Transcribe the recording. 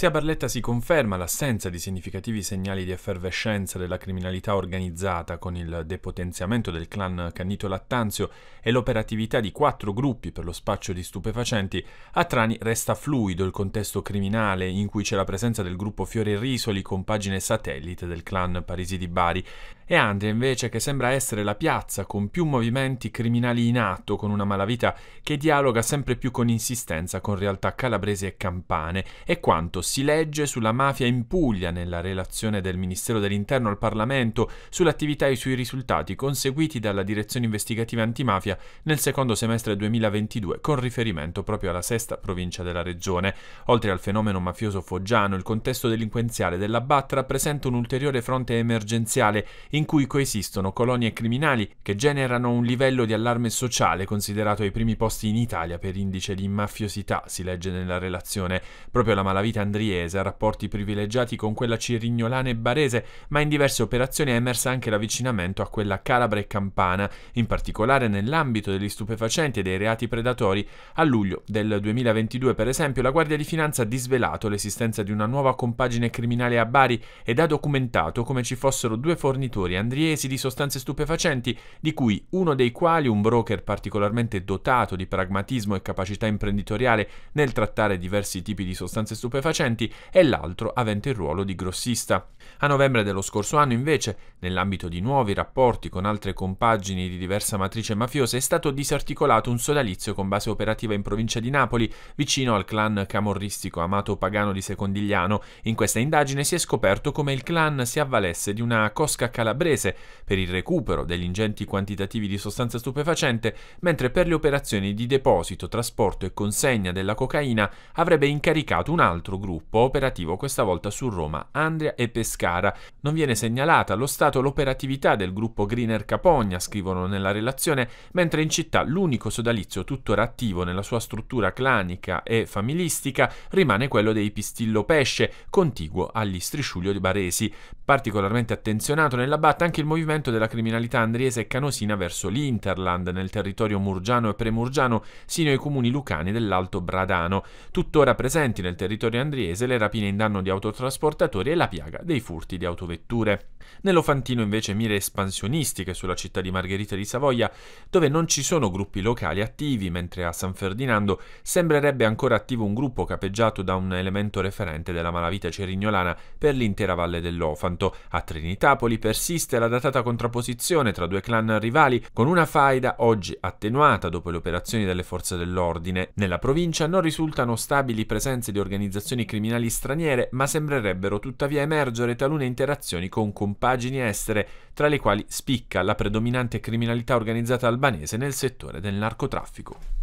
Sia Barletta si conferma l'assenza di significativi segnali di effervescenza della criminalità organizzata con il depotenziamento del clan Cannito Lattanzio e l'operatività di quattro gruppi per lo spaccio di stupefacenti, a Trani resta fluido il contesto criminale in cui c'è la presenza del gruppo Fiore Risoli con pagine satellite del clan Parisi di Bari e Andria invece che sembra essere la piazza con più movimenti criminali in atto con una malavita che dialoga sempre più con insistenza con realtà calabresi e campane e quanto si legge sulla mafia in Puglia nella relazione del Ministero dell'Interno al Parlamento sull'attività e sui risultati conseguiti dalla Direzione Investigativa Antimafia nel secondo semestre 2022 con riferimento proprio alla sesta provincia della regione. Oltre al fenomeno mafioso foggiano, il contesto delinquenziale della Bat rappresenta un ulteriore fronte emergenziale in in cui coesistono colonie criminali che generano un livello di allarme sociale considerato ai primi posti in Italia per indice di mafiosità, si legge nella relazione. Proprio la malavita andriese ha rapporti privilegiati con quella cirignolana e barese, ma in diverse operazioni è emersa anche l'avvicinamento a quella calabra e campana, in particolare nell'ambito degli stupefacenti e dei reati predatori. A luglio del 2022, per esempio, la Guardia di Finanza ha disvelato l'esistenza di una nuova compagine criminale a Bari ed ha documentato come ci fossero due fornitori di andriesi, di sostanze stupefacenti, di cui uno dei quali un broker particolarmente dotato di pragmatismo e capacità imprenditoriale nel trattare diversi tipi di sostanze stupefacenti e l'altro avente il ruolo di grossista. A novembre dello scorso anno invece, nell'ambito di nuovi rapporti con altre compagini di diversa matrice mafiosa, è stato disarticolato un sodalizio con base operativa in provincia di Napoli, vicino al clan camorristico Amato Pagano di Secondigliano. In questa indagine si è scoperto come il clan si avvalesse di una cosca calabrese calabrese per il recupero degli ingenti quantitativi di sostanza stupefacente, mentre per le operazioni di deposito, trasporto e consegna della cocaina avrebbe incaricato un altro gruppo operativo questa volta su Roma, Andria e Pescara. Non viene segnalata allo Stato l'operatività del gruppo Greener Capogna, scrivono nella relazione, mentre in città l'unico sodalizio tuttora attivo nella sua struttura clanica e familistica rimane quello dei Pistillo Pesce, contiguo agli strisciulio di Baresi. Particolarmente attenzionato nell'abbatta anche il movimento della criminalità andriese e canosina verso l'Interland, nel territorio murgiano e premurgiano, sino ai comuni lucani dell'Alto Bradano. Tuttora presenti nel territorio andriese le rapine in danno di autotrasportatori e la piaga dei furti di autovetture. Nell'Ofantino invece mire espansionistiche sulla città di Margherita di Savoia, dove non ci sono gruppi locali attivi, mentre a San Ferdinando sembrerebbe ancora attivo un gruppo capeggiato da un elemento referente della malavita cerignolana per l'intera valle dell'Ofantino tanto a Trinitapoli persiste la datata contrapposizione tra due clan rivali con una faida oggi attenuata dopo le operazioni delle forze dell'ordine. Nella provincia non risultano stabili presenze di organizzazioni criminali straniere, ma sembrerebbero tuttavia emergere talune interazioni con compagini estere, tra le quali spicca la predominante criminalità organizzata albanese nel settore del narcotraffico.